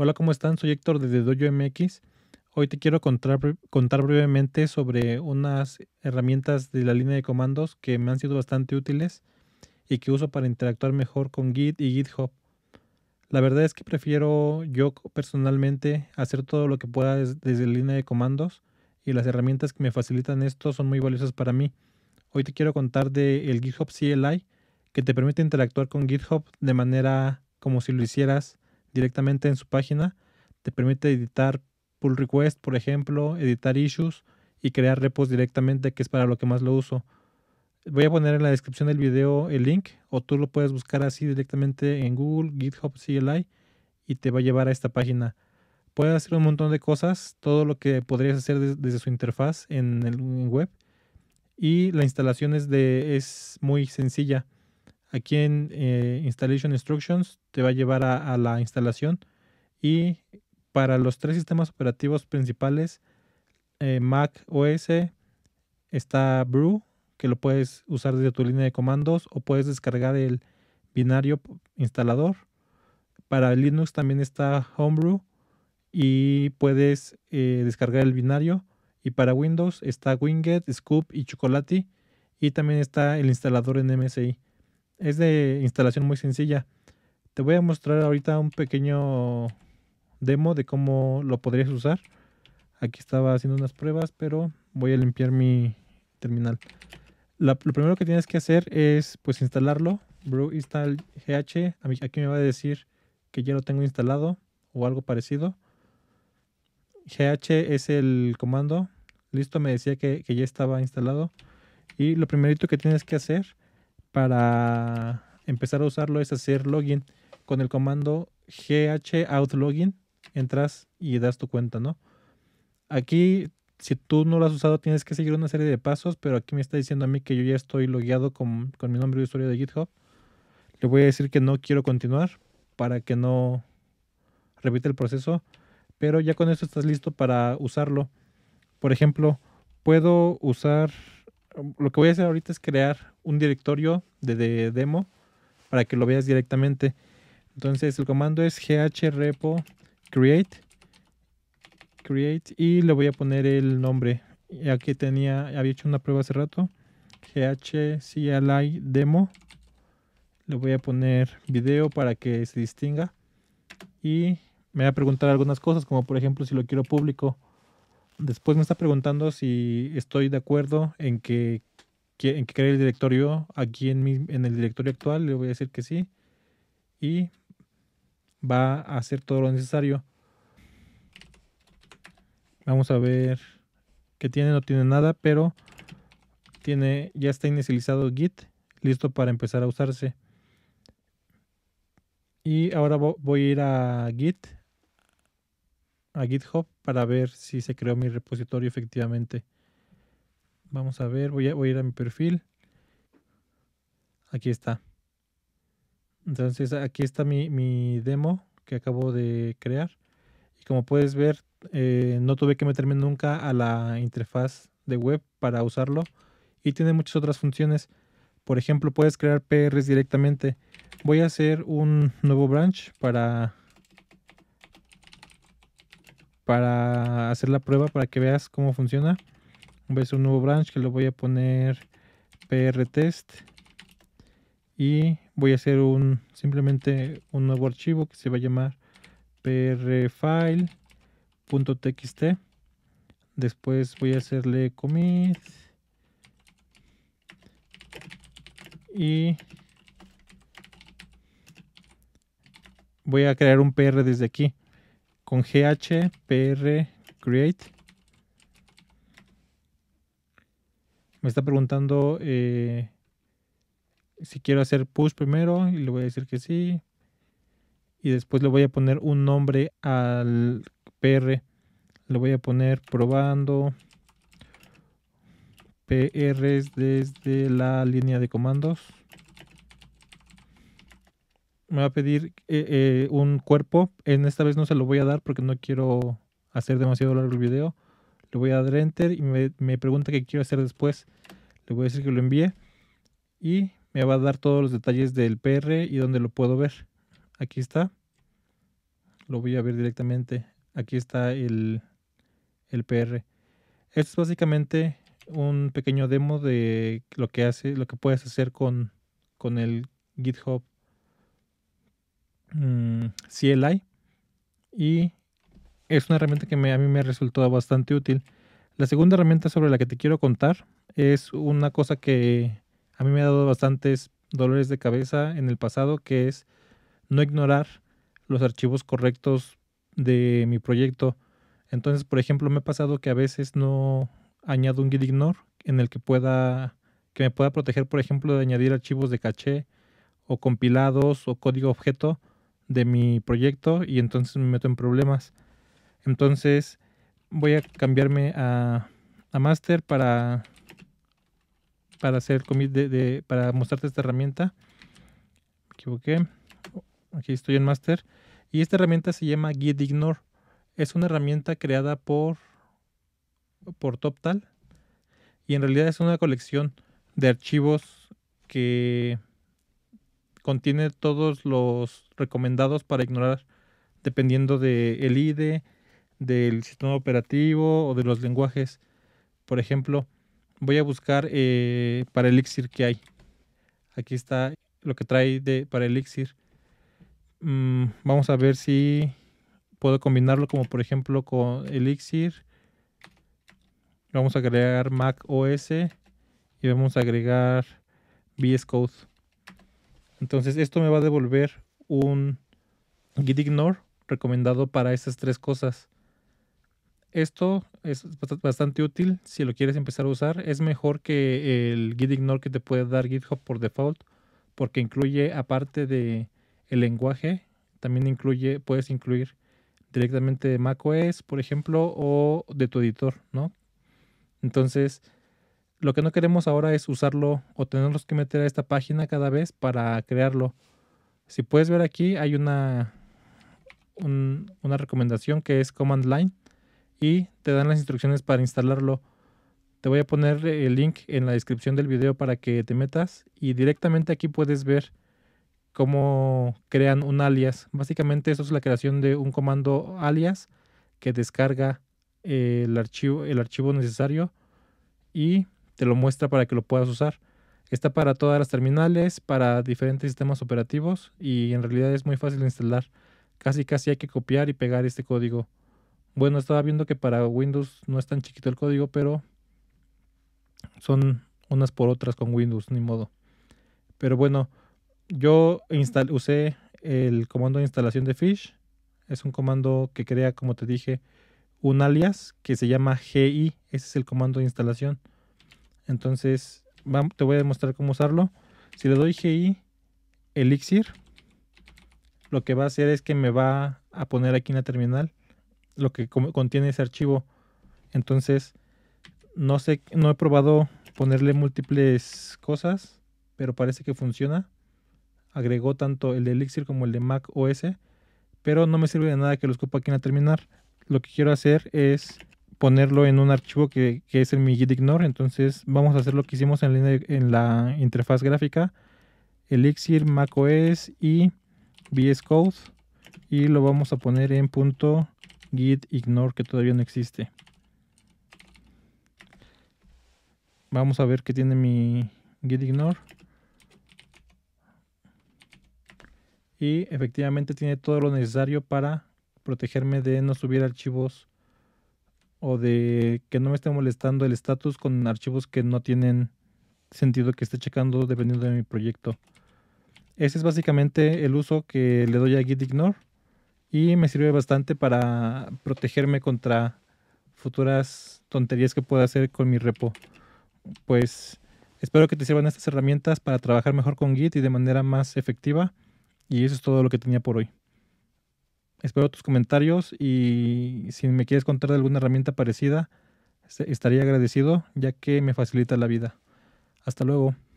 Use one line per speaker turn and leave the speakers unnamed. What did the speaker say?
Hola, ¿cómo están? Soy Héctor desde Dojo MX. Hoy te quiero contar, brevemente sobre unas herramientas de la línea de comandos que me han sido bastante útiles y que uso para interactuar mejor con Git y GitHub. La verdad es que prefiero yo personalmente hacer todo lo que pueda desde la línea de comandos y las herramientas que me facilitan esto son muy valiosas para mí. Hoy te quiero contar del el GitHub CLI que te permite interactuar con GitHub de manera como si lo hicieras directamente en su página. Te permite editar pull request, por ejemplo, editar issues y crear repos directamente, que es para lo que más lo uso. Voy a poner en la descripción del video el link o tú lo puedes buscar así directamente en Google, GitHub CLI y te va a llevar a esta página. Puedes hacer un montón de cosas, todo lo que podrías hacer desde, su interfaz en, el, web. Y la instalación es, de, es muy sencilla. Aquí en eh, Installation Instructions te va a llevar a, la instalación. Y para los tres sistemas operativos principales, eh, Mac OS, está Brew, que lo puedes usar desde tu línea de comandos o puedes descargar el binario instalador. Para Linux también está Homebrew y puedes eh, descargar el binario. Y para Windows está Winget, Scoop y Chocolati. Y también está el instalador en MSI. Es de instalación muy sencilla. Te voy a mostrar ahorita un pequeño demo de cómo lo podrías usar. Aquí estaba haciendo unas pruebas, pero voy a limpiar mi terminal. lo primero que tienes que hacer es pues instalarlo. Brew install GH. Aquí me va a decir que ya lo tengo instalado o algo parecido. GH es el comando. Listo, me decía que, que ya estaba instalado. Y lo primerito que tienes que hacer para empezar a usarlo es hacer login con el comando gh out entras y das tu cuenta, ¿no? Aquí, si tú no lo has usado, tienes que seguir una serie de pasos, pero aquí me está diciendo a mí que yo ya estoy logueado con, mi nombre de usuario de GitHub. Le voy a decir que no quiero continuar para que no repita el proceso, pero ya con eso estás listo para usarlo. Por ejemplo, puedo usar, lo que voy a hacer ahorita es crear un directorio de demo para que lo veas directamente. Entonces el comando es repo create create y le voy a poner el nombre Aquí tenía había hecho una prueba hace rato ghcli demo le voy a poner video para que se distinga y me va a preguntar algunas cosas como por ejemplo si lo quiero público después me está preguntando si estoy de acuerdo en que, en que cree el directorio aquí en, en el directorio actual le voy a decir que sí y va a hacer todo lo necesario. Vamos a ver qué tiene, no tiene nada, pero tiene, ya está inicializado Git, listo para empezar a usarse. Y ahora voy a ir a Git, a GitHub, para ver si se creó mi repositorio efectivamente. Vamos a ver, voy a, voy a ir a mi perfil. Aquí está. Entonces aquí está mi, demo que acabo de crear. Y como puedes ver, eh, no tuve que meterme nunca a la interfaz de web para usarlo. Y tiene muchas otras funciones. Por ejemplo, puedes crear PRs directamente. Voy a hacer un nuevo branch para, para hacer la prueba, para que veas cómo funciona. Voy a hacer un nuevo branch que lo voy a poner PR test. Y voy a hacer un simplemente un nuevo archivo que se va a llamar prfile.txt después voy a hacerle commit y voy a crear un PR desde aquí con gh pr create me está preguntando eh, si quiero hacer push primero y le voy a decir que sí. Y después le voy a poner un nombre al PR. Le voy a poner probando PR desde la línea de comandos. Me va a pedir eh, eh, un cuerpo. En esta vez no se lo voy a dar porque no quiero hacer demasiado largo el video. Le voy a dar enter y me, me pregunta qué quiero hacer después. Le voy a decir que lo envíe. Y me va a dar todos los detalles del PR y dónde lo puedo ver. Aquí está. Lo voy a ver directamente. Aquí está el, PR. Esto es básicamente un pequeño demo de lo que hace, lo que puedes hacer con, el GitHub mm, CLI. Y es una herramienta que a mí me resultó bastante útil. La segunda herramienta sobre la que te quiero contar es una cosa que a mí me ha dado bastantes dolores de cabeza en el pasado, que es no ignorar los archivos correctos de mi proyecto. Entonces, por ejemplo, me ha pasado que a veces no añado un git ignore en el que pueda que me pueda proteger, por ejemplo, de añadir archivos de caché o compilados o código objeto de mi proyecto y entonces me meto en problemas. Entonces, voy a cambiarme a, a master para para hacer de, para mostrarte esta herramienta. equivoqué. Aquí estoy en master. Y esta herramienta se llama Ignore. Es una herramienta creada por, por TopTal. Y en realidad es una colección de archivos que contiene todos los recomendados para ignorar dependiendo del IDE, del sistema operativo o de los lenguajes. Por ejemplo, Voy a buscar eh, para elixir que hay. Aquí está lo que trae de, para elixir. Mm, vamos a ver si puedo combinarlo como por ejemplo con elixir. Vamos a agregar Mac OS y vamos a agregar VS Code. Entonces esto me va a devolver un gitignore recomendado para estas tres cosas. Esto es bastante útil si lo quieres empezar a usar. Es mejor que el git ignore que te puede dar GitHub por default, porque incluye, aparte de el lenguaje, también incluye, puedes incluir directamente de macOS, por ejemplo, o de tu editor, ¿no? Entonces, lo que no queremos ahora es usarlo o tenerlos que meter a esta página cada vez para crearlo. Si puedes ver aquí, hay una, una recomendación que es Command Line y te dan las instrucciones para instalarlo. Te voy a poner el link en la descripción del video para que te metas y directamente aquí puedes ver cómo crean un alias. Básicamente eso es la creación de un comando alias que descarga eh, el archivo, el archivo necesario y te lo muestra para que lo puedas usar. Está para todas las terminales, para diferentes sistemas operativos y en realidad es muy fácil de instalar. Casi casi hay que copiar y pegar este código. Bueno, estaba viendo que para Windows no es tan chiquito el código, pero son unas por otras con Windows, ni modo. Pero bueno, yo usé el comando de instalación de Fish. Es un comando que crea, como te dije, un alias que se llama GI. Ese es el comando de instalación. Entonces, te voy a demostrar cómo usarlo. Si le doy GI Elixir, lo que va a hacer es que me va a poner aquí en la terminal lo que contiene ese archivo. Entonces, no sé, no he probado ponerle múltiples cosas, pero parece que funciona. Agregó tanto el de Elixir como el de Mac OS, pero no me sirve de nada que los copa aquí en la terminar. Lo que quiero hacer es ponerlo en un archivo que, es el mi gitignore. Entonces vamos a hacer lo que hicimos en la, en la interfaz gráfica. Elixir, macOS y VS Code. Y lo vamos a poner en punto git ignore que todavía no existe. Vamos a ver qué tiene mi git ignore. Y efectivamente tiene todo lo necesario para protegerme de no subir archivos o de que no me esté molestando el estatus con archivos que no tienen sentido que esté checando dependiendo de mi proyecto. Ese es básicamente el uso que le doy a gitignore y me sirve bastante para protegerme contra futuras tonterías que pueda hacer con mi repo. Pues espero que te sirvan estas herramientas para trabajar mejor con Git y de manera más efectiva. Y eso es todo lo que tenía por hoy. Espero tus comentarios y si me quieres contar de alguna herramienta parecida, este, estaría agradecido ya que me facilita la vida. Hasta luego.